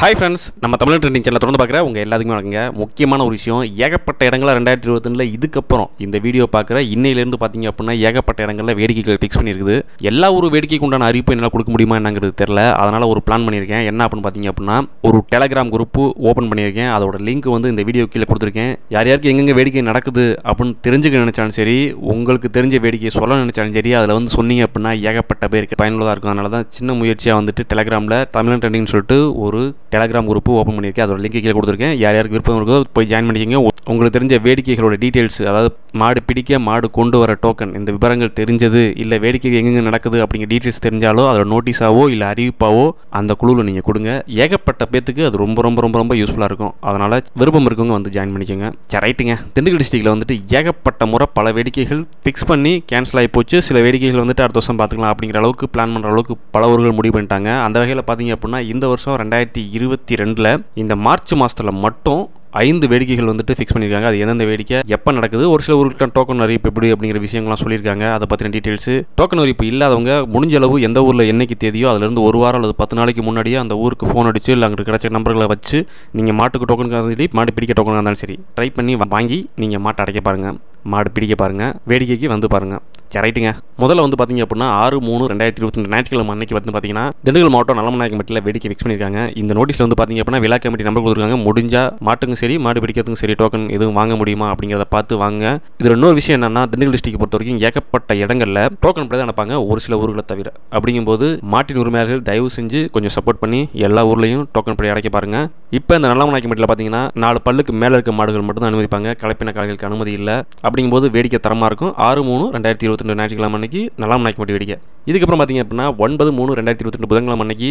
hi friends நம்ம Tamil trending channel தொடர்ந்து பார்க்குற உங்கள் எல்லாத்துக்குமே வணக்கங்க முக்கியமான ஒரு விஷயம் ஏகப்பட்ட இடங்களில் ரெண்டாயிரத்தி இருபத்தொன்னில் இதுக்கப்புறம் இந்த வீடியோ பார்க்குற இன்னையிலேருந்து பார்த்தீங்க அப்படின்னா ஏகப்பட்ட இடங்களில் வேடிக்கைகள் ஃபிக்ஸ் பண்ணியிருக்குது எல்லா ஒரு வேடிக்கைக்கு உண்டான அறிவிப்பு என்னால் கொடுக்க முடியுமா என்னங்கிறது தெரில அதனால் ஒரு பிளான் பண்ணியிருக்கேன் என்ன அப்படின்னு பார்த்தீங்க அப்படின்னா ஒரு டெலகிராம் குரூப்பு ஓப்பன் பண்ணியிருக்கேன் அதோட லிங்க் வந்து இந்த வீடியோ கீழே கொடுத்துருக்கேன் யார் யாருக்கு எங்கெங்கே வேடிக்கை நடக்குது அப்படின்னு தெரிஞ்சுக்க நினச்சாலும் சரி உங்களுக்கு தெரிஞ்ச வேடிக்கையை சொல்ல நினச்சாலும் சரி அதில் வந்து சொன்னீங்க அப்படின்னா ஏகப்பட்ட பேருக்கு பயனுள்ளதாக இருக்கும் அதனால தான் சின்ன முயற்சியாக வந்துட்டு டெலகிராமில் தமிழ் ட்ரெண்டிங்னு சொல்லிட்டு ஒரு டெலகிராம் குரூப்பு ஓப்பன் பண்ணியிருக்கேன் அதோட லிங்க் கீழே கொடுத்துருக்கேன் யார் யாருக்கு விருப்பம் இருக்கோ போய் ஜாயின் பண்ணிக்கோங்க உங்களுக்கு தெரிஞ்ச வேடிக்கைகளோட டீட்டெயில்ஸ் அதாவது மாடு பிடிக்க மாடு கொண்டு வர டோக்கன் இந்த விவரங்கள் தெரிஞ்சது இல்லை வேடிக்கை எங்கெங்கே நடக்குது அப்படிங்கிற டீட்டெயில்ஸ் தெரிஞ்சாலோ அதோட நோட்டீஸாவோ இல்லை அறிவிப்பாவோ அந்த குழுவில் நீங்கள் கொடுங்க ஏகப்பட்ட பேத்துக்கு அது ரொம்ப ரொம்ப ரொம்ப ரொம்ப யூஸ்ஃபுல்லாக இருக்கும் அதனால் விருப்பம் இருக்கவங்க வந்து ஜாயின் பண்ணிக்கோங்க சரி ரைட்டுங்க திண்டுக்கல் டிஸ்ட்ரிக்டில் வந்துட்டு ஏகப்பட்ட முறை பல வேடிக்கைகள் ஃபிக்ஸ் பண்ணி கேன்சல் ஆகி போச்சு சில வேடிக்கைகள் வந்துட்டு அடுத்த வருஷம் பார்த்துக்கலாம் அப்படிங்கிற அளவுக்கு பிளான் பண்ணுற அளவுக்கு பல ஊர்கள் முடிவு பண்ணிட்டாங்க அந்த வகையில் பார்த்தீங்க அப்படின்னா இந்த வருஷம் ரெண்டாயிரத்தி இருபத்தி ரெண்டில் இந்த மார்ச் மாதத்தில் மட்டும் ஐந்து வேடிக்கைகள் வந்துட்டு ஃபிக்ஸ் பண்ணியிருக்காங்க அது எந்தெந்த வேடிக்கை எப்போ நடக்குது ஒரு சில ஊருக்கு டோக்கன் அறிவிப்பு எப்படி அப்படிங்கிற விஷயங்கள்லாம் சொல்லியிருக்காங்க அதை பற்றின டீட்டெயில்ஸு டோக்கன் அறிவிப்பு இல்லாதவங்க முடிஞ்ச அளவு எந்த ஊரில் என்னைக்கு தேதியோ அதுலேருந்து ஒரு வாரம் அல்லது பத்து நாளைக்கு முன்னாடியே அந்த ஊருக்கு ஃபோன் அடித்து இல்லை அங்கே கிடைச்ச நம்பர்களை வச்சு நீங்கள் மாட்டுக்கு டோக்கனுக்காக இருந்தாலும் சரி மாடு பிடிக்க டோக்கனாக இருந்தாலும் சரி ட்ரை பண்ணி வாங்கி நீங்கள் மாட்டை அடைக்க பாருங்கள் மாடு பிடிக்க பாருங்கள் வேடிக்கைக்கு வந்து பாருங்கள் சரி ரைட்டுங்க முதல்ல வந்து பார்த்தீங்க அப்படின்னா ஆறு மூணு ரெண்டாயிரத்தி இருபத்தி ரெண்டு ஞாயிற்றுக்கிழமை அன்னைக்கு வந்து பார்த்தீங்கன்னா திண்டுக்கல் மாவட்டம் நலமநாயகம் பட்டியில் வேடிக்கை ஃபிக்ஸ் பண்ணியிருக்காங்க இந்த நோட்டீஸில் வந்து பார்த்தீங்க அப்படின்னா விழா கமிட்டி நம்பர் கொடுத்துருக்காங்க முடிஞ்சால் மாட்டுக்கும் சரி மாடு பிடிக்கிறதுக்கும் சரி டோக்கன் எதுவும் வாங்க முடியுமா அப்படிங்கிறத பார்த்து வாங்க இதில் இன்னொரு விஷயம் என்னன்னா திண்டுக்கல் டிஸ்ட்ரிக்ட் பொறுத்த வரைக்கும் ஏகப்பட்ட இடங்களில் டோக்கன் படி தான் அனுப்பாங்க ஒரு சில ஊர்களை தவிர அப்படிங்கும்போது மாட்டின் உரிமையாளர்கள் தயவு செஞ்சு கொஞ்சம் சப்போர்ட் பண்ணி எல்லா ஊர்லேயும் டோக்கன் படி அடைக்க பாருங்க இப்போ இந்த நலமநாயகம் பட்டியில் பார்த்தீங்கன்னா நாலு பல்லுக்கு மேலே இருக்க மாடுகள் மட்டும் தான் அனுமதிப்பாங்க கலப்பின கலைகளுக்கு அனுமதி இல்லை அப்படிங்கும்போது வேடிக்கை தரமாக இருக்கும் ஆறு மூணு ரெண்டாயிரத்தி இருபது இருபத்தி ஞாயிற்றுக்கிழமை அன்னைக்கு நலாம் மட்டும் வெடிக்க இதுக்கப்புறம் பார்த்திங்க அப்படின்னா ஒன்பது மூணு ரெண்டாயிரத்தி இருபத்தி ரெண்டு புதன்கிழமை அன்னைக்கு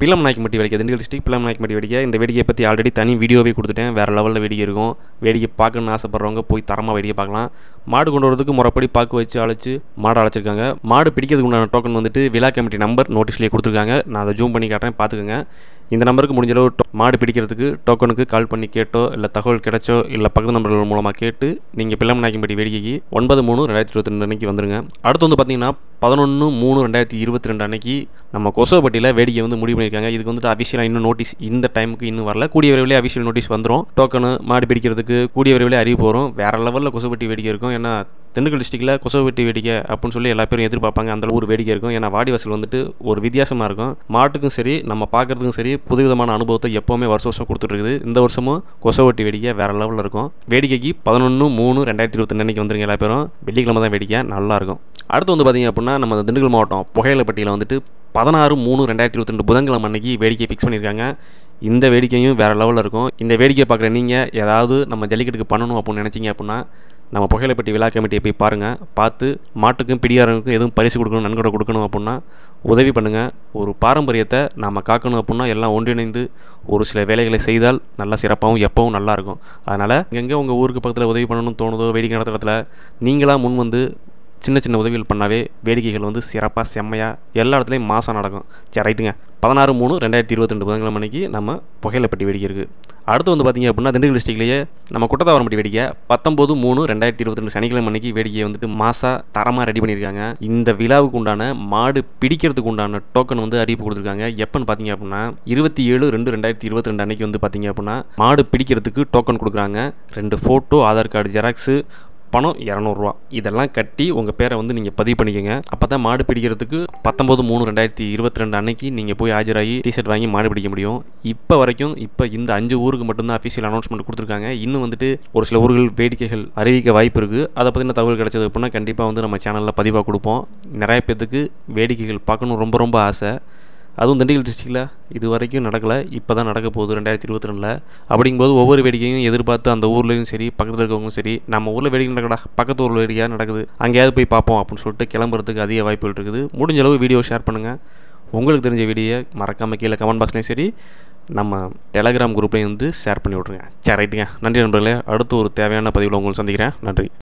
பிள்ளம் நாய்க்குமட்டி வெடிக்க திண்டுக்கல் டிஸ்ட்ரிக் பிள்ளம் நாய்க்குமட்டி வேடிக்கை இந்த வேடிக்கையை பற்றி ஆல்ரெடி தனி வீடியோவே கொடுத்துட்டேன் வேறு லெவலில் வேடிக்கை இருக்கும் வேடிக்கை பார்க்கணுன்னு ஆசைப்பட்றவங்க போய் தரமாக வேடிக்கை பார்க்கலாம் மாடு கொண்டு வரதுக்கு முறைப்படி பாக்கு வச்சு அழைச்சி மாடு அழைச்சிருக்காங்க மாடு பிடிக்கிறதுக்கு உண்டான டோக்கன் வந்துட்டு விழா கமிட்டி நம்பர் நோட்டீஸ்லேயே கொடுத்துருக்காங்க நான் அதை ஜூம் பண்ணி காட்டுறேன் பார்த்துக்கோங்க இந்த நம்பருக்கு முடிஞ்சளவு மாடு பிடிக்கிறதுக்கு டோக்கனுக்கு கால் பண்ணி கேட்டோ இல்லை தகவல் கிடைச்சோ இல்லை பக்கத்து நம்பர்கள் மூலமாக கேட்டு நீங்கள் பிள்ளை நாயக்கம்பட்டி வேடிக்கைக்கு ஒன்பது மூணு ரெண்டாயிரத்தி இருபத்தி ரெண்டு அன்னைக்கு வந்துருங்க அடுத்து வந்து பார்த்தீங்கன்னா பதினொன்று மூணு ரெண்டாயிரத்தி இருபத்தி ரெண்டு அன்னைக்கு நம்ம கொசவப்பட்டியில் வேடிக்கை வந்து முடிவு பண்ணியிருக்காங்க இதுக்கு வந்துட்டு அபிஷியலாக இன்னும் நோட்டீஸ் இந்த டைமுக்கு இன்னும் வரல கூடிய விரைவில் அஃபிஷியல் நோட்டீஸ் வந்துடும் டோக்கனு மாடு பிடிக்கிறதுக்கு கூடிய விரைவில் அறிவு போகிறோம் வேறு லெவலில் கொசவப்பட்டி வேடிக்கை இருக்கும் ஏன்னா திண்டுக்கல் டிஸ்ட்ரிக்டில் கொசவட்டி வேடிக்கை அப்படின்னு சொல்லி எல்லா பேரும் எதிர்பார்ப்பாங்க அந்த ஒரு வேடிக்கை இருக்கும் ஏன்னா வசல் வந்துட்டு ஒரு வித்தியாசமாக இருக்கும் மாட்டுக்கும் சரி நம்ம பார்க்குறதுக்கும் சரி புதுவிதமான அனுபவத்தை எப்போவுமே வருஷம் வருஷம் கொடுத்துட்ருக்குது இந்த வருஷமும் கொசவட்டி வேடிக்கை வேறு லெவலில் இருக்கும் வேடிக்கைக்கு பதினொன்று மூணு ரெண்டாயிரத்தி இருபத்தி அன்னைக்கு வந்துருங்க எல்லா பேரும் வெள்ளிக்கிழமை தான் வேடிக்கை நல்லாயிருக்கும் அடுத்து வந்து பார்த்திங்க அப்படின்னா நம்ம திண்டுக்கல் மாவட்டம் புகையிலப்பட்டியில் வந்துட்டு பதினாறு மூணு ரெண்டாயிரத்தி இருபத்தி ரெண்டு புதன்கிழமை அன்னைக்கு வேடிக்கை ஃபிக்ஸ் பண்ணியிருக்காங்க இந்த வேடிக்கையும் வேறு லெவலில் இருக்கும் இந்த வேடிக்கையை பார்க்குற நீங்கள் ஏதாவது நம்ம ஜல்லிக்கட்டுக்கு பண்ணணும் அப்படின்னு நினச்சிங்க அப்படின்னா நம்ம புகையிலப்பட்டி விழா கமிட்டியை போய் பாருங்கள் பார்த்து மாட்டுக்கும் பிடியாரங்களுக்கும் எதுவும் பரிசு கொடுக்கணும் நன்கொடை கொடுக்கணும் அப்படின்னா உதவி பண்ணுங்கள் ஒரு பாரம்பரியத்தை நாம் காக்கணும் அப்படின்னா எல்லாம் ஒன்றிணைந்து ஒரு சில வேலைகளை செய்தால் நல்லா சிறப்பாகவும் எப்பவும் நல்லாயிருக்கும் அதனால் எங்கே உங்கள் ஊருக்கு பக்கத்தில் உதவி பண்ணணும்னு தோணுதோ வேடிக்கை நடத்துகிற இடத்துல நீங்களாக முன் வந்து சின்ன சின்ன உதவிகள் பண்ணாவே வேடிக்கைகள் வந்து சிறப்பாக செம்மையாக எல்லா இடத்துலையும் மாதம் நடக்கும் சரி ரைட்டுங்க பதினாறு மூணு ரெண்டாயிரத்தி இருபத்தி ரெண்டு புதன்கிழமை அன்றைக்கி நம்ம புகையிலப்பட்டி வேடிக்கை இருக்குது அடுத்து வந்து பார்த்திங்க அப்படின்னா திண்டுக்கல் டிஸ்ட்ரிக்ட்லேயே நம்ம குட்டதாவரம்பட்டி வேடிக்கை பத்தொம்போது மூணு ரெண்டாயிரத்தி இருபத்தி ரெண்டு சனிக்கிழமை அன்றைக்கி வேடிக்கையை வந்துட்டு மாசாக தரமாக ரெடி பண்ணியிருக்காங்க இந்த விழாவுக்கு உண்டான மாடு பிடிக்கிறதுக்கு உண்டான டோக்கன் வந்து அறிவிப்பு கொடுத்துருக்காங்க எப்போன்னு பார்த்திங்க அப்படின்னா இருபத்தி ஏழு ரெண்டு ரெண்டாயிரத்தி இருபத்தி ரெண்டு அன்றைக்கி வந்து பார்த்திங்க அப்படின்னா மாடு பிடிக்கிறதுக்கு டோக்கன் கொடுக்குறாங்க ரெண்டு ஃபோட்டோ ஆதார் கார்டு ஜெராக்ஸு பணம் இரநூறுவா இதெல்லாம் கட்டி உங்கள் பேரை வந்து நீங்கள் பதிவு பண்ணிக்கோங்க அப்போ தான் மாடு பிடிக்கிறதுக்கு பத்தொம்போது மூணு ரெண்டாயிரத்தி இருபத்தி ரெண்டு அன்னைக்கு நீங்கள் போய் ஆஜராகி டிஷர்ட் வாங்கி மாடு பிடிக்க முடியும் இப்போ வரைக்கும் இப்போ இந்த அஞ்சு ஊருக்கு மட்டும்தான் அஃபிஷியல் அனௌன்ஸ்மெண்ட் கொடுத்துருக்காங்க இன்னும் வந்துட்டு ஒரு சில ஊர்கள் வேடிக்கைகள் அறிவிக்க வாய்ப்பு இருக்குது அதை பற்றின தகவல் கிடைச்சது அப்படின்னா கண்டிப்பாக வந்து நம்ம சேனலில் பதிவாக கொடுப்போம் நிறைய பேர்த்துக்கு வேடிக்கைகள் பார்க்கணும் ரொம்ப ரொம்ப ஆசை அதுவும் திண்டுக்கல் டிஸ்ட்ரிக்டில் இது வரைக்கும் நடக்கலை இப்போ தான் நடக்க போகுது ரெண்டாயிரத்தி இருபத்தி ரெண்டில் அப்படிங்கும்போது ஒவ்வொரு வேடிக்கையும் எதிர்பார்த்து அந்த ஊர்லேயும் சரி பக்கத்தில் இருக்கவங்களும் சரி நம்ம ஊரில் வேடிக்கை நடக்கடா பக்கத்து ஊரில் வேடிக்கையாக நடக்குது அங்கேயாவது போய் பார்ப்போம் அப்படின்னு சொல்லிட்டு கிளம்புறதுக்கு அதிக வாய்ப்புகள் இருக்குது முடிஞ்ச அளவு வீடியோ ஷேர் பண்ணுங்கள் உங்களுக்கு தெரிஞ்ச வீடியோ மறக்காமல் கீழே கமெண்ட் பாக்ஸ்லையும் சரி நம்ம டெலகிராம் குரூப்லேயும் வந்து ஷேர் பண்ணி விட்ருங்க சரி ரைட்டுங்க நன்றி நண்பர்களே அடுத்து ஒரு தேவையான பதிவில் உங்களை சந்திக்கிறேன் நன்றி